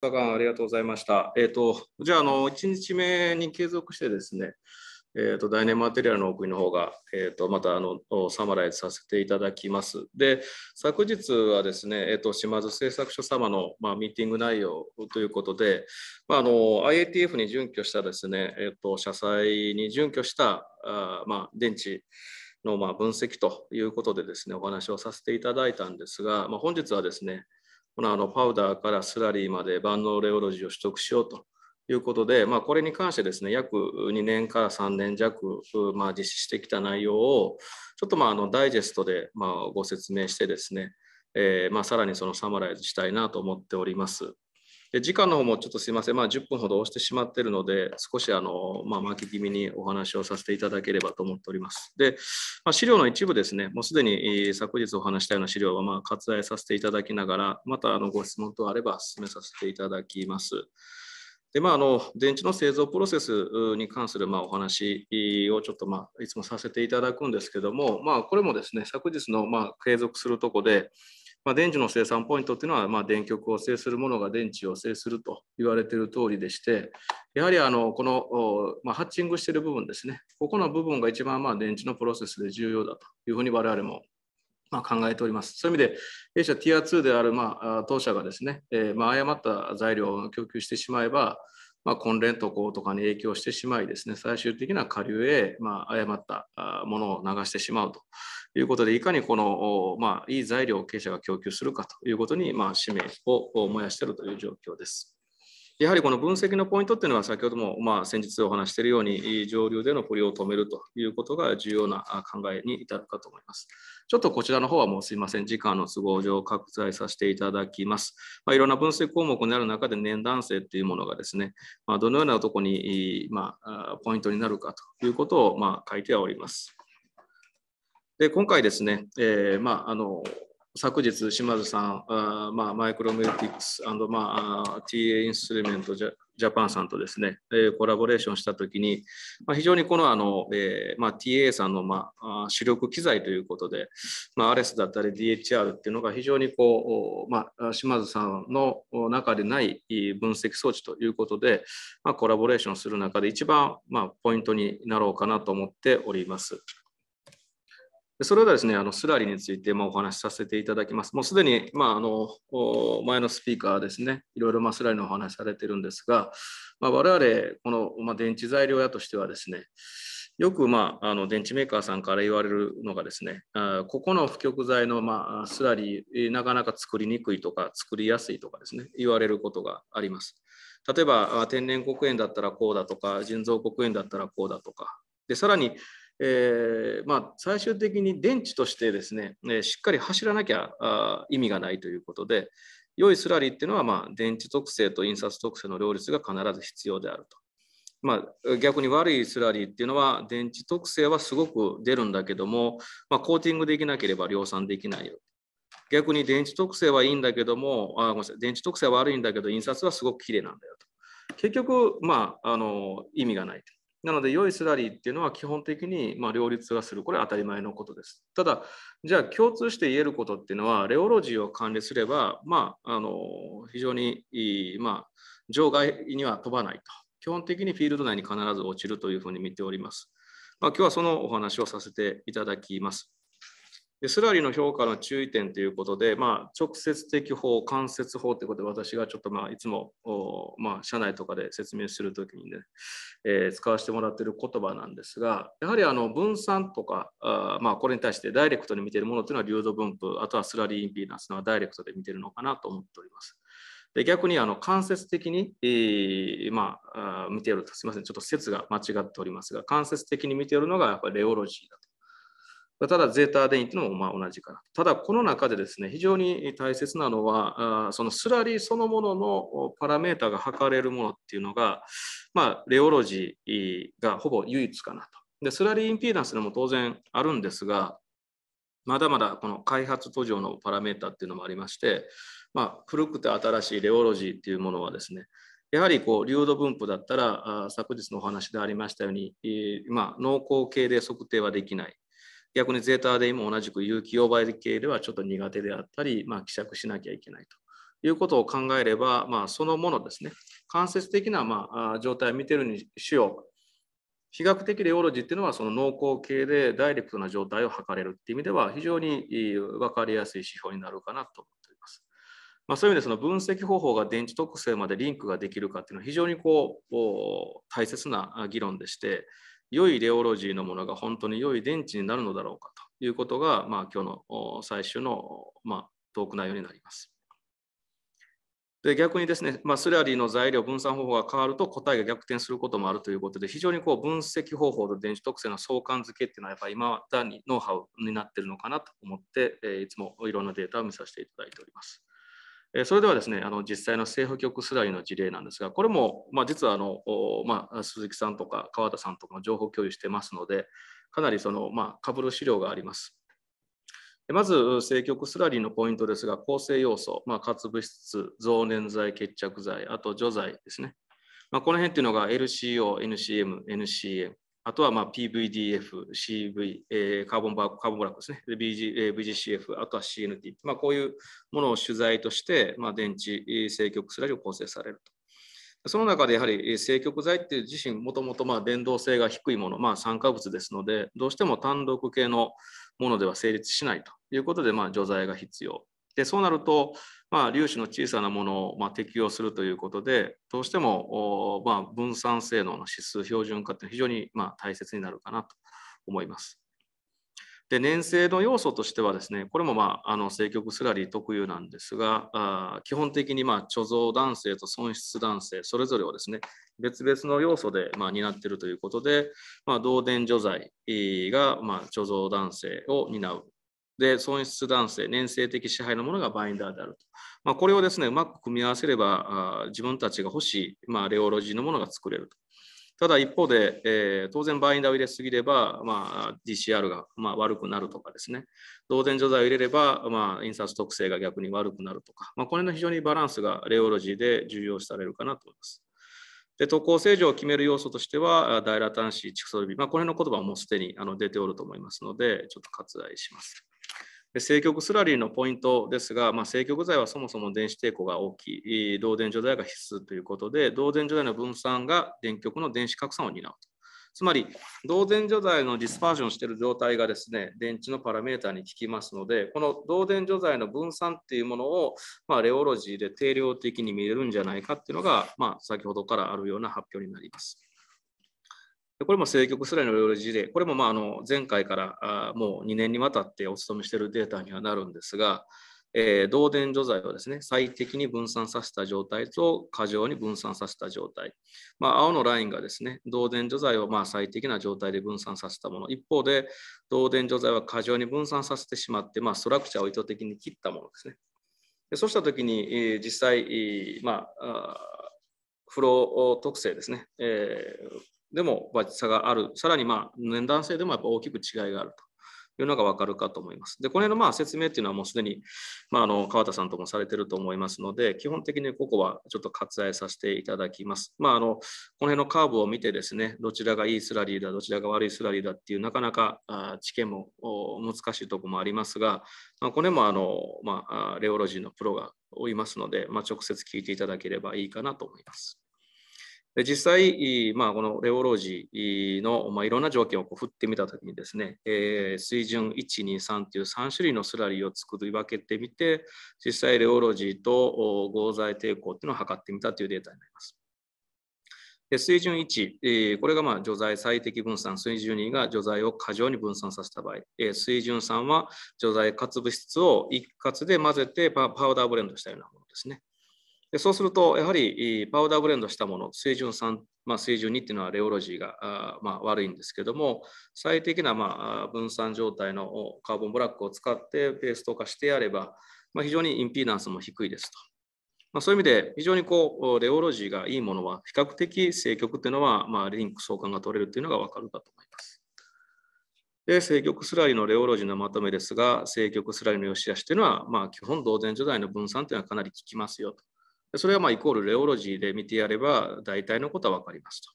日間ありがとうございました。えっ、ー、と、じゃあ、あの、1日目に継続してですね、えーと、ダイマテリアルの送りの方が、えーと、またあのサマライズさせていただきます。で、昨日はですね、えーと、島津製作所様の、まあ、ミーティング内容ということで、まあ、あの IATF に準拠したですね、えー、と社債に準拠したあ、まあ、電池の、まあ、分析ということでですね、お話をさせていただいたんですが、まあ、本日はですね、このあのパウダーからスラリーまで万能レオロジーを取得しようということで、まあ、これに関してですね約2年から3年弱、まあ、実施してきた内容をちょっとまああのダイジェストでまあご説明してですね、えー、まあさらにそのサマライズしたいなと思っております。で時間の方もちょっとすいません、まあ、10分ほど押してしまっているので、少しあの、まあ、巻き気味にお話をさせていただければと思っております。で、まあ、資料の一部ですね、もうすでに昨日お話したような資料はまあ割愛させていただきながら、またあのご質問等あれば進めさせていただきます。でまあ、あの電池の製造プロセスに関するまあお話をちょっとまあいつもさせていただくんですけども、まあ、これもですね昨日のまあ継続するとこで、まあ、電池の生産ポイントっていうのは、まあ、電極を制するものが電池を制すると言われている通りでして、やはりあのこの、まあ、ハッチングしている部分ですね、ここの部分が一番まあ電池のプロセスで重要だというふうに我々もまあ考えております。そういう意味で、弊社 t r 2であるまあ当社がですね、えー、まあ誤った材料を供給してしまえば、まあ、混連渡航とかに影響してしまいですね、最終的な下流へまあ誤ったものを流してしまうと。いうことで、いかにこの、まあ、いい材料を経営者が供給するかということに、まあ、使命を燃やしているという状況です。やはりこの分析のポイントっていうのは、先ほども、まあ、先日お話しているように、上流での不良を止めるということが重要な考えに至るかと思います。ちょっとこちらの方はもうすいません、時間の都合上、拡大させていただきます。まあ、いろんな分析項目にある中で、年男性っていうものがですね、まあ、どのようなとこに、まあ、ポイントになるかということを、まあ、書いてはおります。で今回ですね、えー、まあ、あの昨日、島津さん、あまあ、マイクロメディティクス、まあ、TA インストリルメントジャパンさんとですね、えー、コラボレーションしたときに、まあ、非常にこのあの、えーまあ、TA さんの、まあ、主力機材ということで、まあ、アレスだったり DHR っていうのが非常にこう、まあ、島津さんの中でない分析装置ということで、まあ、コラボレーションする中で一番、まあ、ポイントになろうかなと思っております。それではですね、あのスラリについてまお話しさせていただきます。もうすでに、まあ、あの前のスピーカーですね、いろいろまスラリのお話されてるんですが、まあ、我々、この、ま電池材料屋としてはですね、よく、まあ、あの電池メーカーさんから言われるのがですね、あここの不極材の、まスラリなかなか作りにくいとか、作りやすいとかですね、言われることがあります。例えば、天然黒煙だったらこうだとか、人造黒煙だったらこうだとか、でさらにえー、まあ、最終的に電池としてですね、えしっかり走らなきゃあ意味がないということで、良いスラリーっていうのは、まあ、電池特性と印刷特性の両立が必ず必要であると。まあ、逆に悪いスラリーっていうのは電池特性はすごく出るんだけども、まあ、コーティングできなければ量産できないよ逆に電池特性はいいんだけどもあごめんなさい電池特性は悪いんだけど印刷はすごくきれいなんだよと結局、まあ、あの意味がないとなので、良いスラリーっていうのは基本的にま両立がする。これは当たり前のことです。ただ、じゃあ共通して言えることっていうのは、レオロジーを管理すれば、まあ、あの非常にいい、まあ、場外には飛ばないと。基本的にフィールド内に必ず落ちるというふうに見ております。まあ、今日はそのお話をさせていただきます。でスラリーの評価の注意点ということで、まあ、直接的法、間接法ということで、私がちょっとまあいつも、まあ、社内とかで説明するときにね、えー、使わせてもらっている言葉なんですが、やはりあの分散とか、あまあ、これに対してダイレクトに見ているものというのは流動分布、あとはスラリーインピーナンスのはダイレクトで見ているのかなと思っております。で逆にあの間接的に、えー、まあ、見ていると、すみません、ちょっと説が間違っておりますが、間接的に見ているのがやっぱりレオロジーだと。ただ、ゼータ電位というのもまあ同じかな。ただ、この中でですね、非常に大切なのは、そのスラリーそのもののパラメータが測れるものっていうのが、まあ、レオロジーがほぼ唯一かなと。で、スラリーインピーダンスでも当然あるんですが、まだまだこの開発途上のパラメータっていうのもありまして、まあ、古くて新しいレオロジーっていうものはですね、やはりこう流度分布だったら昨日のお話でありましたように、まあ、濃厚系で測定はできない逆にゼータで今同じく有機溶媒系ではちょっと苦手であったり、まあ、希釈しなきゃいけないということを考えれば、まあ、そのものですね、間接的な、まあ、状態を見てるにしよう。比較的レオロジーっていうのはその濃厚系でダイレクトな状態を測れるっていう意味では非常に分かりやすい指標になるかなと思っております。まあ、そういう意味でその分析方法が電池特性までリンクができるかっていうのは非常にこう大切な議論でして、良いレオロジーのものが本当に良い電池になるのだろうかということが、まあ、今日の最終の、まあ、トーク内容になります。で逆にですね、まあ、スラリーの材料分散方法が変わると答えが逆転することもあるということで非常にこう分析方法と電子特性の相関付けっていうのはやっぱり今だにノウハウになってるのかなと思って、えいつもいろんなデータを見させていただいております。それではですね、あの実際の政府局スライの事例なんですが、これも、まあ、実はあの、まあ、鈴木さんとか川田さんとかも情報共有してますので、かなりその、まあ、ぶる資料があります。まず、政局スラリーのポイントですが、構成要素、まあ、活物質、増粘剤、決着剤、あと除剤ですね。まあ、この辺っていうのが LCO、NCM、NCM、あとはまあ PVDF、CV、えー、カーボンバカーボンブラックですね、BG えー、VGCF、あとは CNT、まあ、こういうものを取材として、まあ、電池、正極スライド構成されると。その中でやはり正極材っていう自身もともとまあ電動性が低いもの、まあ、酸化物ですのでどうしても単独系のものでは成立しないということで、まあ、除剤が必要でそうなるとまあ、粒子の小さなものをまあ適用するということで、どうしてもまあ分散性能の指数標準化って非常にまあ大切になるかなと思います。で粘性の要素としてはですね、これも、まあ、あの正極スラリー特有なんですが、あ基本的に、まあ、貯蔵弾性と損失弾性、それぞれをですね、別々の要素で、まあ、担っているということで、まあ、導電除剤が、まあ、貯蔵弾性を担うで、損失男性、粘性的支配のものがバインダーであると。まあ、これをですね、うまく組み合わせれば、あ自分たちが欲しい、まあ、レオロジーのものが作れると。ただ一方で、えー、当然バインダーを入れすぎれば、まあ、DCR が、まあ、悪くなるとかですね、導電除剤を入れれば、まあ、印刷特性が逆に悪くなるとか、まあ、これの非常にバランスがレオロジーで重要視されるかなと思います。で特効正常を決める要素としては、ダイラ端子、チクソルビ、まあ、これの言葉はもうすでにあの出ておると思いますので、ちょっと割愛します。で正極スラリーのポイントですが、まあ、正極剤はそもそも電子抵抗が大きい、導電除剤が必須ということで、導電除剤の分散が電極の電子拡散を担うと。つまり、導電除剤のディスパージョンしている状態がですね、電池のパラメータに効きますので、この導電除剤の分散っていうものを、まあ、レオロジーで定量的に見れるんじゃないかっていうのが、まあ、先ほどからあるような発表になります。これも政局スライの領事例、これもまああの前回からもう2年にわたってお勤めしているデータにはなるんですが、えー、導電除剤をですね最適に分散させた状態と過剰に分散させた状態、まあ、青のラインがですね導電除剤をまあ最適な状態で分散させたもの一方で導電除剤は過剰に分散させてしまって、まあ、ストラクチャーを意図的に切ったものですねでそうしたときに、えー、実際、あフロー特性ですね、えー、でも差がある、さらにまあ年男性でもやっぱ大きく違いがあるというのが分かるかと思います。で、この辺のまあ説明というのはもうすでに、まあ、あの川田さんともされていると思いますので、基本的にここはちょっと割愛させていただきます。まあ、あのこの辺のカーブを見てですね、どちらがいいスラリーだ、どちらが悪いスラリーだっていう、なかなか知見も難しいところもありますが、まあ、これもあの、まあ、レオロジーのプロがおりますので、まあ、直接聞いていただければいいかなと思います。実際、まあ、このレオロジーの、まあ、いろんな条件をこう振ってみたときにですね、えー、水準123という3種類のスラリーを作り分けてみて、実際レオロジーと合材抵抗というのを測ってみたというデータになります。で水準1、えこれがまあ除罪最適分散、水準2が除剤を過剰に分散させた場合、え水準3は除剤活物質を一括で混ぜてパウダーブレンドしたようなものですね。でそうすると、やはりパウダーブレンドしたもの、水準3、まあ、水準2っていうのはレオロジーがあー、まあ、悪いんですけども、最適な、まあ、分散状態のカーボンブラックを使ってペースト化してやれば、まあ、非常にインピーダンスも低いですと。まあ、そういう意味で、非常にこうレオロジーがいいものは、比較的正極っていうのは、まあ、リンク相関が取れるというのが分かるかと思います。で、正極スラリのレオロジーのまとめですが、正極スラリの良し悪しというのは、まあ、基本同然時代の分散というのはかなり効きますよと。それはまあイコールレオロジーで見てやれば大体のことは分かりますと。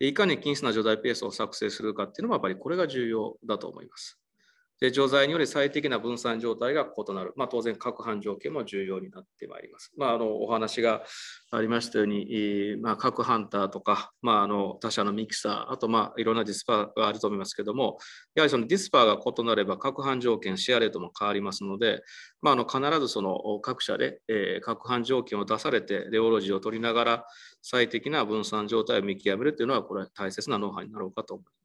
いかに均質な除罪ペースを作成するかっていうのはやっぱりこれが重要だと思います。で錠剤により最適な分散状態が異なる、まあ、当然、攪拌条件も重要になってまいります。まあ、あのお話がありましたように、まあ、ハンターとか、まあ、あの他社のミキサー、あと、まあ、いろんなディスパーがあると思いますけども、やはりそのディスパーが異なれば、各班条件、シェアレートも変わりますので、まあ、あの必ずその各社で、えー、各条件を出されて、レオロジーを取りながら、最適な分散状態を見極めるというのは、これは大切なノウハウになろうかと思います。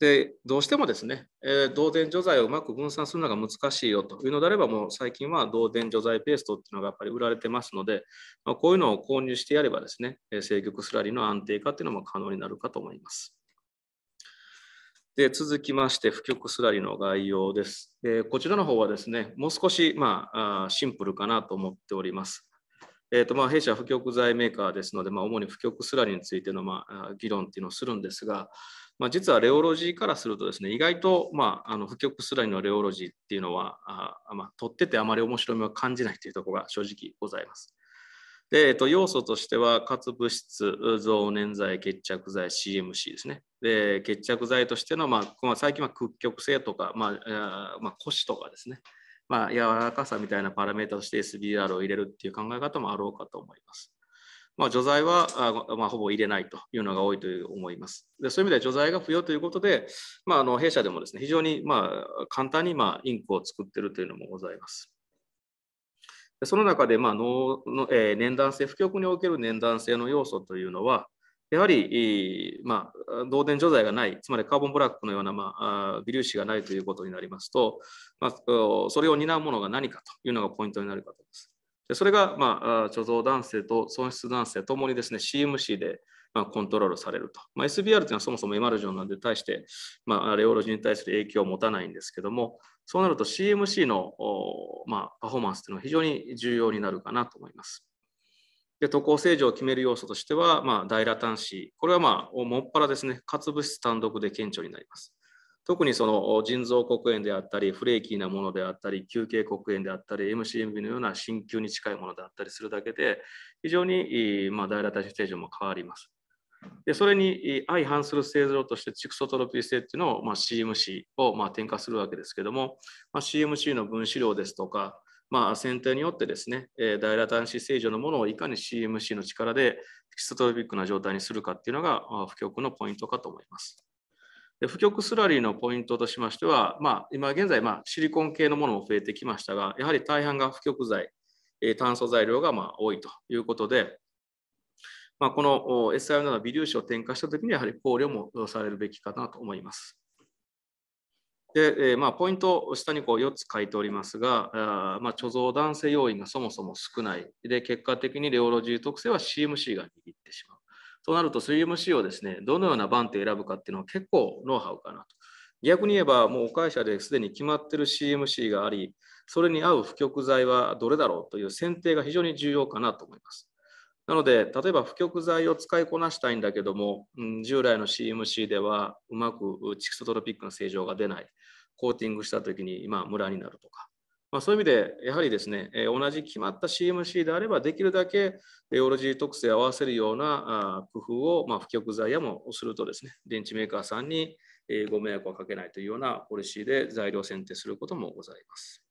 でどうしてもですね、えー、導電除剤をうまく分散するのが難しいよというのであれば、もう最近は導電除剤ペーストっていうのがやっぱり売られてますので、まあ、こういうのを購入してやればですね、制極スラリの安定化っていうのも可能になるかと思います。で続きまして、不極スラリの概要です。えこちらの方はですね、もう少し、まあ、あシンプルかなと思っております。えーとまあ、弊社、不極剤メーカーですので、まあ、主に不極スラリについての、まあ、議論っていうのをするんですが、まあ、実はレオロジーからするとですね意外と、まあ、あの不局すらにのレオロジーっていうのはあ、まあ、取っててあまり面白みを感じないというところが正直ございます。で、えっと、要素としては活物質増粘剤決着剤 CMC ですねで決着剤としての、まあ、最近は屈曲性とか、まあまあ、腰とかですね、まあ、柔らかさみたいなパラメータとして SBR を入れるっていう考え方もあろうかと思います。まあ、除剤はあ、まあ、ほぼ入れないというのが多いという思います。でそういう意味では除剤が不要ということで、まあ、あの弊社でもですね非常にまあ簡単にまあインクを作っているというのもございます。でその中で、まあのえー、年断性、不局における年断性の要素というのは、やはり、まあ、導電除剤がない、つまりカーボンブラックのような、まあ、微粒子がないということになりますと、まあ、それを担うものが何かというのがポイントになるかと思います。でそれが、まあ、貯蔵男性と損失男性ともにですね CMC で、まあ、コントロールされると、まあ、SBR というのはそもそもエマルジョンなんで対して、まあ、レオロジーに対する影響を持たないんですけどもそうなると CMC の、まあ、パフォーマンスというのは非常に重要になるかなと思います。で渡航正常を決める要素としては、まあ、ダイラタンこれは、まあ、もっぱらですね活物質単独で顕著になります。特にその腎臓黒炎であったり、フレーキーなものであったり、球形黒炎であったり、m c m b のような鍼灸に近いものであったりするだけで、非常に、まあ、大体ステージも変わります。でそれに相反する製造として、チクソトロピー性っていうのを、まあ、CMC を、まあ、転化するわけですけども、まあ、CMC の分子量ですとか、まあ、選定によってですね、えダイラ端子正常のものをいかに CMC の力でキストトロピックな状態にするかっていうのが、布あ、のポイントかと思います。で不極スラリーのポイントとしましては、まあ、今現在、まあ、シリコン系のものも増えてきましたが、やはり大半が不極材、え炭素材料がま多いということで、まあ、この SIO など微粒子を添加したときにやはり考慮もされるべきかなと思います。で、えまあ、ポイントを下にこう4つ書いておりますが、あまあ、貯蔵男性要因がそもそも少ない。で、結果的にレオロジー特性は CMC が握っとなると 3MC をですね、どのような番手選ぶかっていうのは結構ノウハウかなと。逆に言えば、もうお会社ですでに決まってる CMC があり、それに合う不極材はどれだろうという選定が非常に重要かなと思います。なので、例えば不極材を使いこなしたいんだけども、ん、従来の CMC ではうまくチキソトロピックの正常が出ない、コーティングしたときに今ムラになるとか、まあ、そういう意味で、やはりですね、同じ決まった CMC であれば、できるだけオロジー特性を合わせるような工夫を、まあ、不局材やもするとですね、電池メーカーさんにご迷惑はかけないというようなポリシーで材料選定することもございます。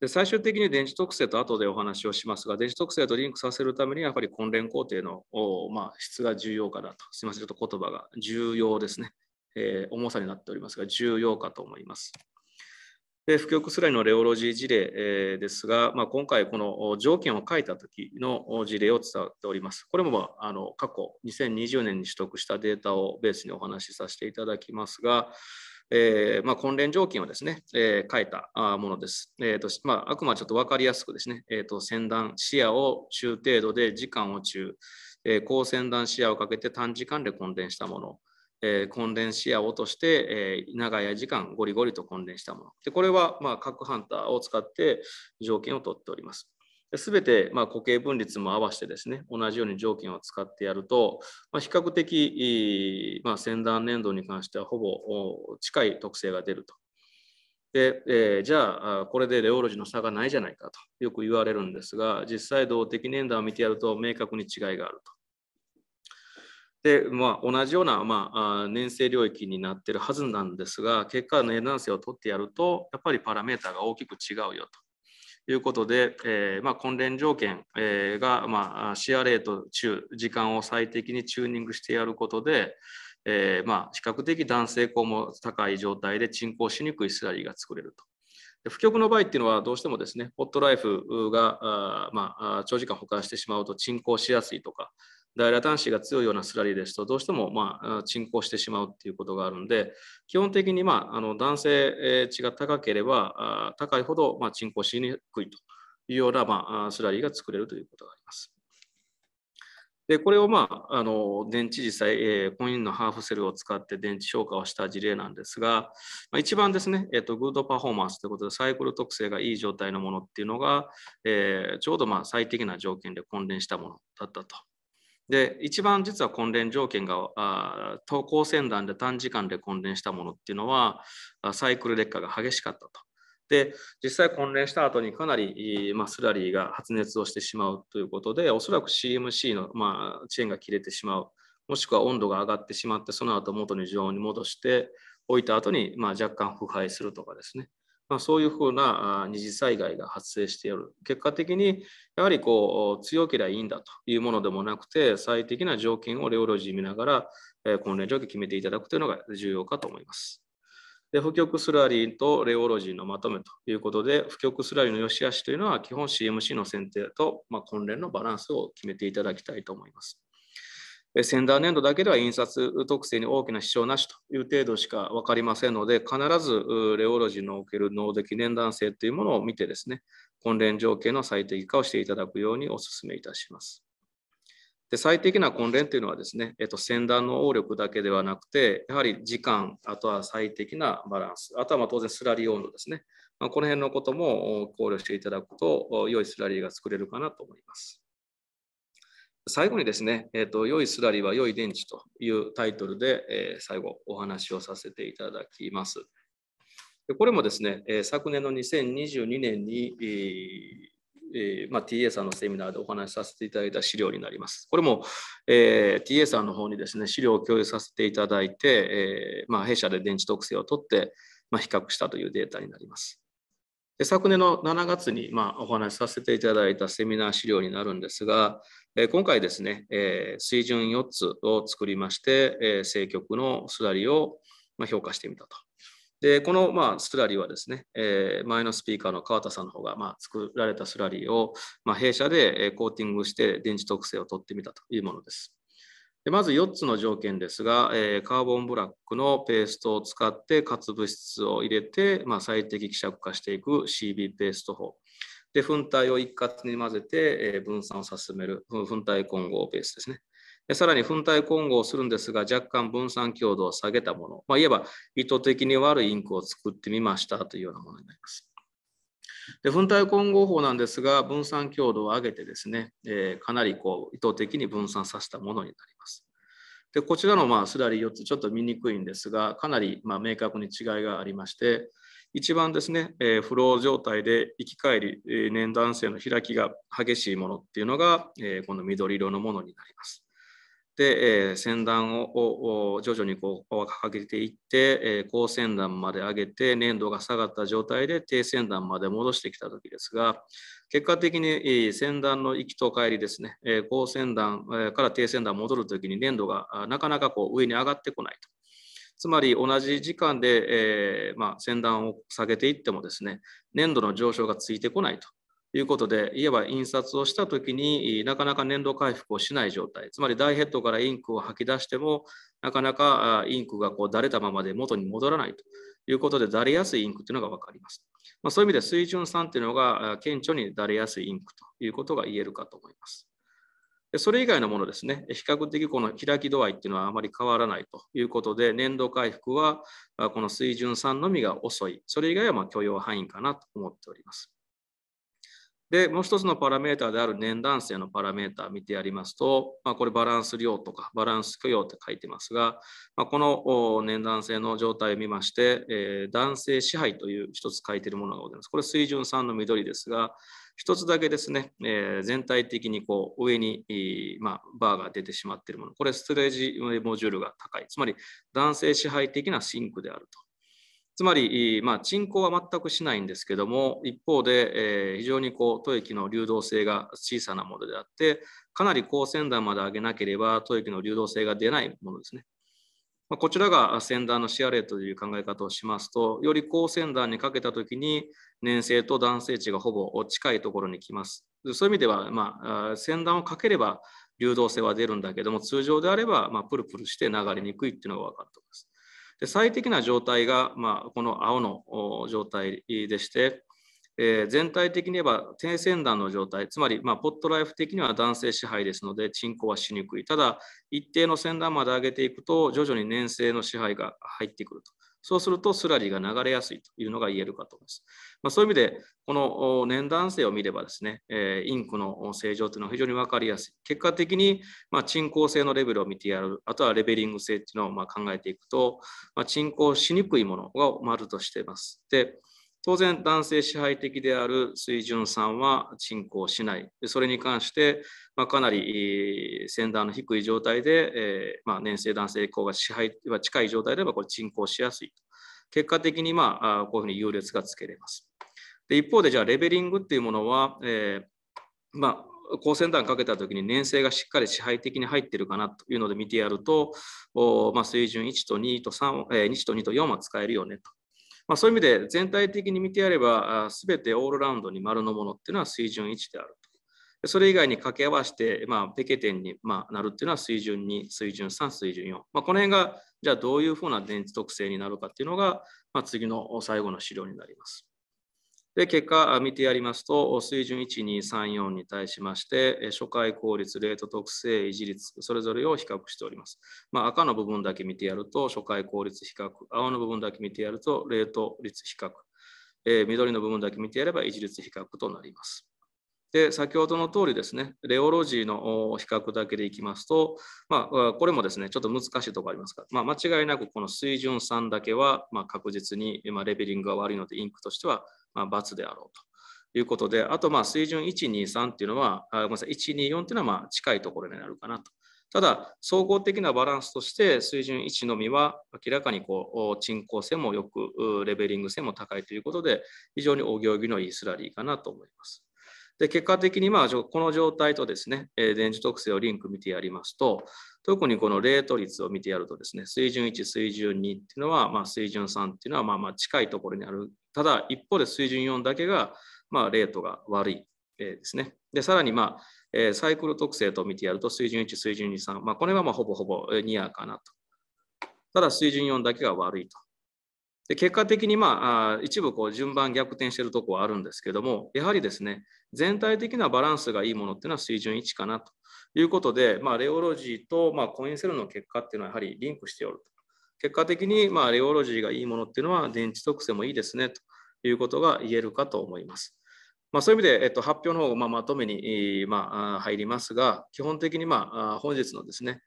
で最終的に電池特性と後でお話をしますが、電池特性とリンクさせるためには、やはり訓練工程の、まあ、質が重要かなと、すみません、ちょっと言葉が重要ですね、えー、重さになっておりますが、重要かと思います。で不記憶スライのレオロジー事例ですが、まあ、今回この条件を書いた時の事例を伝わっております。これも、まあ、あの過去2020年に取得したデータをベースにお話しさせていただきますが、えーまあ、関連条件をですね、えー、書いたものです。えーとまあ、あくまでちょっと分かりやすくですね、えーと、と先端視野を中程度で時間を中、えー、高先端視野をかけて短時間で混電したもの。えー、デン視野を落として、えー、長い時間ゴリゴリとデンしたもの。でこれは、まあ、核ハンターを使って条件を取っております。すべて、まあ、固形分立も合わせてですね、同じように条件を使ってやると、まあ、比較的、まあ、先端粘土に関してはほぼ近い特性が出ると。で、えー、じゃあ、これでレオロジの差がないじゃないかとよく言われるんですが、実際動的粘土を見てやると明確に違いがあると。で、まあ、同じような、まあ、粘性領域になってるはずなんですが、結果、粘弾性を取ってやると、やっぱりパラメータが大きく違うよということで、えー、まあ、訓練条件、えが、まあ、シェアレート中、時間を最適にチューニングしてやることで、えー、まあ、比較的弾性高も高い状態で沈降しにくいスラリーが作れると。で不局の場合っていうのはどうしてもですね、ホットライフがあ、まあ、長時間保管してしまうと沈降しやすいとか、イラ端子が強いようなスラリーですと、どうしても、まあ、沈降してしまうということがあるんで、基本的に、まあ、あの男性値が高ければ、高いほど、まあ、沈降しにくいというような、まあ、スラリーが作れるということがあります。で、これを、まあ、あの電池実際、えー、コインのハーフセルを使って電池消化をした事例なんですが、まあ、一番ですね、えーと、グッドパフォーマンスということで、サイクル特性がいい状態のものっていうのが、えー、ちょうどまあ最適な条件で混連したものだったとで、一番実は訓練条件が、あ投稿船団で短時間で訓練したものっていうのは、サイクル劣化が激しかったと。で、実際訓練した後にかなり、まあ、スラリーが発熱をしてしまうということで、おそらく CMC の、まあ、チェーンが切れてしまう、もしくは温度が上がってしまって、その後元に常温に戻して、置いた後にまに、あ、若干腐敗するとかですね、まあ、そういうふうな二次災害が発生している結果的にやはりこう強ければいいんだというものでもなくて最適な条件をレオロジー見ながら、えー、婚礼を決めていただくというのが重要かと思います。で布局スラリーとレオロジーのまとめということで布局スラリーの良し悪しというのは基本 CMC の選定と、まあ、婚礼のバランスを決めていただきたいと思います。先ー粘土だけでは印刷特性に大きな支障なしという程度しか分かりませんので、必ずレオロジーのおける脳的年断性というものを見てですね、婚連条件の最適化をしていただくようにお勧めいたします。で最適な婚連というのはですね、えっと、先端の応力だけではなくて、やはり時間、あとは最適なバランス、あとはま当然スラリー温度ですね、まあ、この辺のことも考慮していただくと、良いスラリーが作れるかなと思います。最後にですね、えーと、良いスラリは良い電池というタイトルで、えー、最後お話をさせていただきます。これもですね、えー、昨年の2022年に、えーまあ、TA さんのセミナーでお話しさせていただいた資料になります。これも、えー、TA さんの方にですね、資料を共有させていただいて、えーまあ、弊社で電池特性を取って、まあ、比較したというデータになります。で昨年の7月に、まあ、お話しさせていただいたセミナー資料になるんですが、えー、今回ですね、えー、水準4つを作りまして、えー、政局のスラリを、まあ、評価してみたと。でこの、まあ、スラリーはですね、えー、前のスピーカーの川田さんの方が、まあ、作られたスラリーを、まあ、弊社でコーティングして電磁特性を取ってみたというものです。でまず4つの条件ですが、えー、カーボンブラックのペーストを使って活物質を入れて、まあ、最適希釈化していく CB ペースト法。で、粉体を一括に混ぜて、えー、分散を進める粉体混合ベースですね。でさらに粉体混合をするんですが、若干分散強度を下げたもの、まあ、いえば意図的に悪いインクを作ってみましたというようなものになります。で分体混合法なんですが分散強度を上げてですね、えー、かなりこう意図的に分散させたものになります。でこちらのまあスラリー4つちょっと見にくいんですがかなりま明確に違いがありまして一番ですね、えー、フロー状態で生き返り、えー、年断性の開きが激しいものっていうのが、えー、この緑色のものになります。で、えー、先端を徐々にこう掲げていって、えー、高先端まで上げて粘度が下がった状態で低先端まで戻してきた時ですが結果的に先端の行きと帰りですね、えー、高先端から低先端戻る時に粘度がなかなかこう上に上がってこないと。つまり同じ時間で、えーまあ、先端を下げていってもですね、粘度の上昇がついてこないということで、いえば印刷をしたときになかなか粘土回復をしない状態、つまりダイヘッドからインクを吐き出しても、なかなかインクがこうだれたままで元に戻らないということで、だれやすいインクというのが分かります。まあ、そういう意味で水準3というのが顕著にだれやすいインクということが言えるかと思います。それ以外のものですね、比較的この開き度合いっていうのはあまり変わらないということで、粘土回復はこの水準3のみが遅い、それ以外はま許容範囲かなと思っております。で、もう一つのパラメーターである年男性のパラメーター見てやりますと、まあ、これバランス量とかバランス許容って書いてますが、まあ、この年男性の状態を見まして、えー、男性支配という一つ書いているものがございます。これ水準3の緑ですが、一つだけですね、えー、全体的にこう上に、まあ、バーが出てしまっているもの、これストレージモジュールが高い、つまり男性支配的なシンクであると。つまり、まあ、沈降は全くしないんですけども、一方で、えー、非常にこう吐息の流動性が小さなものであって、かなり高先端まで上げなければ吐息の流動性が出ないものですね。まあ、こちらが先端のシアレートという考え方をしますと、より高先端にかけたときに、粘性と弾性値がほぼ近いところに来ます。そういう意味では、まあ、先端をかければ流動性は出るんだけども、通常であれば、まあ、プルプルして流れにくいっていうのが分かっています。で最適な状態が、まあ、この青の状態でして、えー、全体的に言えば低線団の状態、つまり、まあ、ポットライフ的には男性支配ですので、鎮行はしにくい。ただ、一定の線団まで上げていくと、徐々に粘性の支配が入ってくると。そうするとスラリーが流れやすいというのが言えるかと思います。まあ、そういう意味で、この年男性を見ればですね、えインクの正常というのは非常に分かりやすい。結果的に、まあ、性のレベルを見てやる、あとはレベリング性というのをま考えていくと、まあ、しにくいものが丸としています。で当然、男性支配的である水準さんは沈降しない。それに関して、まあ、かなり先端の低い状態で、えー、まあ、年性男性降が支配近い状態ではこれ沈降しやすい。結果的に、まあ、こういうふうに優劣がつけれます。で一方で、じゃあ、レベリングっていうものは、えー、まあ、高先端かけた時に粘性がしっかり支配的に入ってるかなというので見てやると、まあ、水準1と2と3、えー、1と2と4は使えるよねと。まあ、そういう意味で全体的に見てやれば、すべてオールラウンドに丸のものっていうのは水準1であると。それ以外に掛け合わせて、まあ、ペケ点に、まあ、なるっていうのは水準2、水準3、水準4。まあ、この辺が、じゃあどういうふうな電池特性になるかっていうのが、まあ、次の最後の資料になります。で、結果、見てやりますと、水準1234に対しまして、初回効率、レート特性、維持率、それぞれを比較しております。まあ、赤の部分だけ見てやると、初回効率比較、青の部分だけ見てやると、レート率比較、えー、緑の部分だけ見てやれば、維持率比較となります。で先ほどの通りですね、レオロジーの比較だけでいきますと、まあ、これもですね、ちょっと難しいところありますが、まあ、間違いなくこの水準3だけは、まあ、確実に、まレベリングが悪いので、インクとしては、ま×であろうと。いうことで、あとまあ水準123っていうのは、あごめんなさい、124っていうのはまあ近いところになるかなと。ただ、総合的なバランスとして、水準1のみは明らかにこう沈降性もよく、レベリング性も高いということで、非常にお行儀のいいスラリーかなと思います。で結果的に、まあ、この状態とですね、電磁特性をリンク見てやりますと、特にこのレート率を見てやるとですね、水準1、水準2っていうのは、まあ、水準3っていうのはまあまあ近いところにある。ただ、一方で水準4だけが、まあ、レートが悪い、えー、ですね。で、さらに、まあえー、サイクル特性と見てやると、水準1、水準2、3、まあ、これはまあほぼほぼニアかなと。ただ、水準4だけが悪いと。で結果的に、まあ、一部こう順番逆転しているところはあるんですけども、やはりですね、全体的なバランスがいいものっていうのは水準1かなということで、まあ、レオロジーとまあコインセルの結果っていうのはやはりリンクしておると。結果的にまあレオロジーがいいものっていうのは電池特性もいいですねということが言えるかと思います。まあ、そういう意味で、えっと、発表の方ままとめに、まあ、入りますが、基本的に、まあ、本日のですね、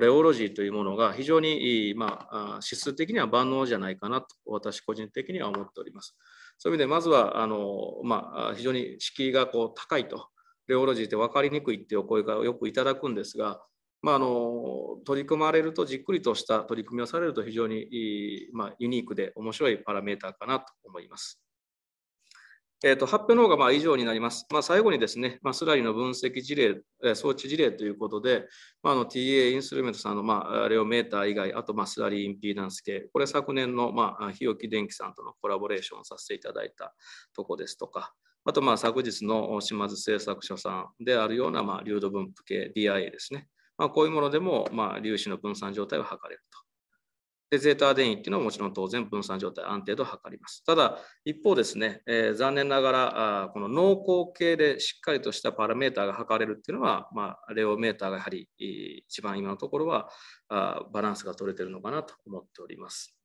レオロジーというものが非常に、まあ、指数的には万能じゃないかなと、私個人的には思っております。そういう意味でまずはあの、まあ、非常に敷居がこう高いとレオロジーって分かりにくいっていうお声がよくいただくんですが、まあ、あの取り組まれるとじっくりとした取り組みをされると非常に、まあ、ユニークで面白いパラメーターかなと思います。えーと、発表の方がまあ以上になります。まあ、最後にですね、まあ、スラリの分析事例、えー、装置事例ということで、まあ、あの TA インストゥルメントさんの、まあ、レオメーター以外、あとまあスラリインピーダンス系、これ昨年の、まあ、日置電機さんとのコラボレーションさせていただいたとこですとか、あとまあ昨日の島津製作所さんであるような、まあ、流度分布系 DIA ですね、まあ、こういうものでも、まあ、粒子の分散状態を測れると。で、ゼータ電位っていうのはもちろん当然分散状態安定度を測ります。ただ、一方ですね、えー、残念ながら、あこの濃厚系でしっかりとしたパラメーターが測れるっていうのは、まあ、レオメーターがやはり一番今のところはあバランスが取れてるのかなと思っております。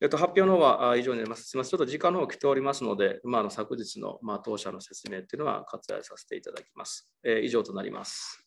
えっと、発表の方は以上になります。すみません、ちょっと時間の方来ておりますので、まあ、の昨日の、まあ、当社の説明っていうのは割愛させていただきます。えー、以上となります。